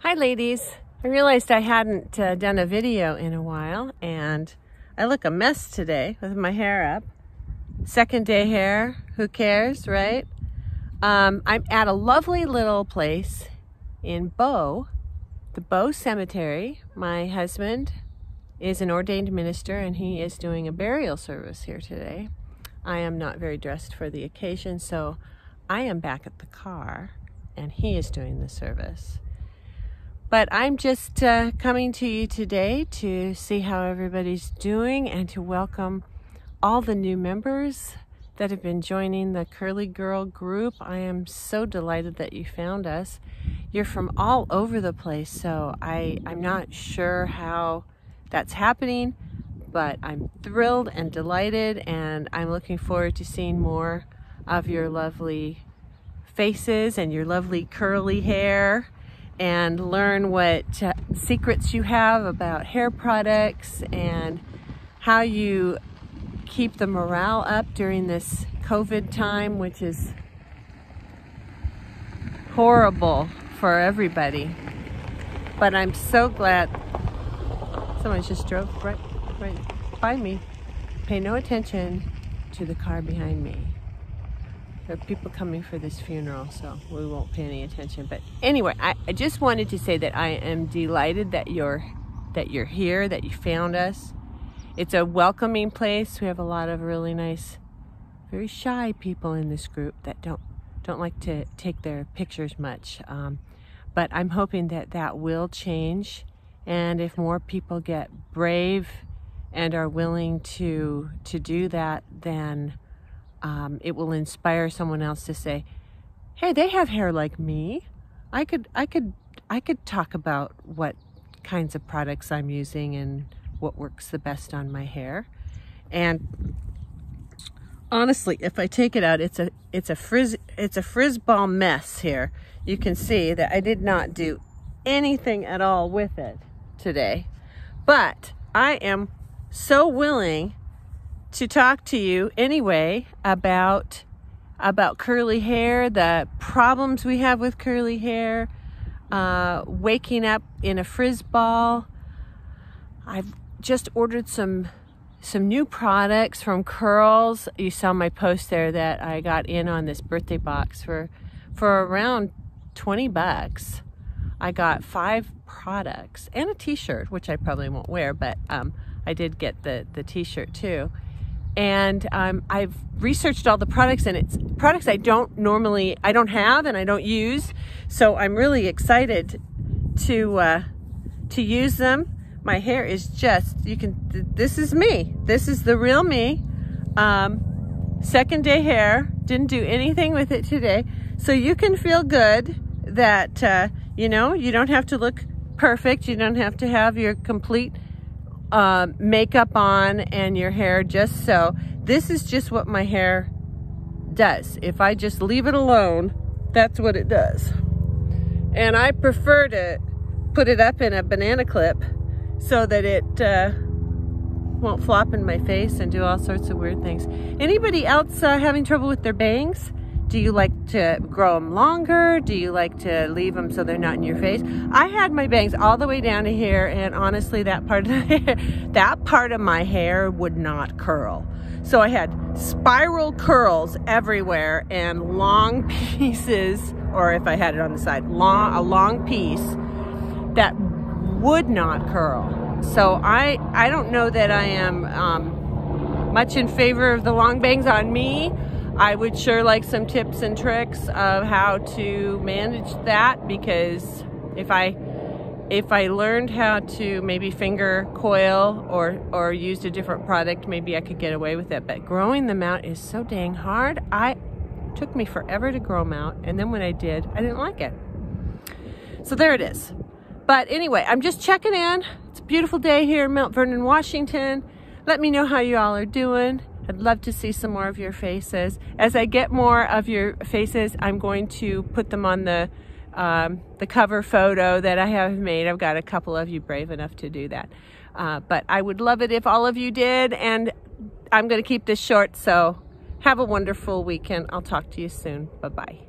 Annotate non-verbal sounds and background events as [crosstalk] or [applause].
Hi ladies. I realized I hadn't uh, done a video in a while and I look a mess today with my hair up. Second day hair, who cares, right? Um, I'm at a lovely little place in Bow, the Bow Cemetery. My husband is an ordained minister and he is doing a burial service here today. I am not very dressed for the occasion, so I am back at the car and he is doing the service. But I'm just uh, coming to you today to see how everybody's doing and to welcome all the new members that have been joining the Curly Girl group. I am so delighted that you found us. You're from all over the place, so I, I'm not sure how that's happening, but I'm thrilled and delighted, and I'm looking forward to seeing more of your lovely faces and your lovely curly hair and learn what secrets you have about hair products and how you keep the morale up during this COVID time, which is horrible for everybody. But I'm so glad someone just drove right, right by me. Pay no attention to the car behind me. There are people coming for this funeral, so we won't pay any attention. But anyway, I, I just wanted to say that I am delighted that you're that you're here, that you found us. It's a welcoming place. We have a lot of really nice, very shy people in this group that don't don't like to take their pictures much. Um, but I'm hoping that that will change. And if more people get brave and are willing to to do that, then um, it will inspire someone else to say, "Hey, they have hair like me. I could, I could, I could talk about what kinds of products I'm using and what works the best on my hair." And honestly, if I take it out, it's a, it's a frizz, it's a frizz ball mess here. You can see that I did not do anything at all with it today, but I am so willing to talk to you anyway about about curly hair, the problems we have with curly hair, uh, waking up in a frizz ball. I've just ordered some some new products from Curls. You saw my post there that I got in on this birthday box for for around 20 bucks. I got five products and a t-shirt, which I probably won't wear, but um, I did get the, the t-shirt too and um, I've researched all the products and it's products I don't normally I don't have and I don't use so I'm really excited to uh, to use them my hair is just you can this is me this is the real me um, second day hair didn't do anything with it today so you can feel good that uh, you know you don't have to look perfect you don't have to have your complete uh, makeup on and your hair just so. This is just what my hair does. If I just leave it alone, that's what it does. And I prefer to put it up in a banana clip so that it uh, won't flop in my face and do all sorts of weird things. Anybody else uh, having trouble with their bangs? Do you like to grow them longer? Do you like to leave them so they're not in your face? I had my bangs all the way down to here and honestly that part of [laughs] that part of my hair would not curl. So I had spiral curls everywhere and long [laughs] pieces or if I had it on the side, long a long piece that would not curl. So I I don't know that I am um, much in favor of the long bangs on me. I would sure like some tips and tricks of how to manage that because if I if I learned how to maybe finger coil or or used a different product, maybe I could get away with it. But growing them out is so dang hard. I took me forever to grow them out, and then when I did, I didn't like it. So there it is. But anyway, I'm just checking in. It's a beautiful day here in Mount Vernon, Washington. Let me know how you all are doing. I'd love to see some more of your faces. As I get more of your faces, I'm going to put them on the um, the cover photo that I have made. I've got a couple of you brave enough to do that. Uh, but I would love it if all of you did, and I'm going to keep this short, so have a wonderful weekend. I'll talk to you soon. Bye-bye.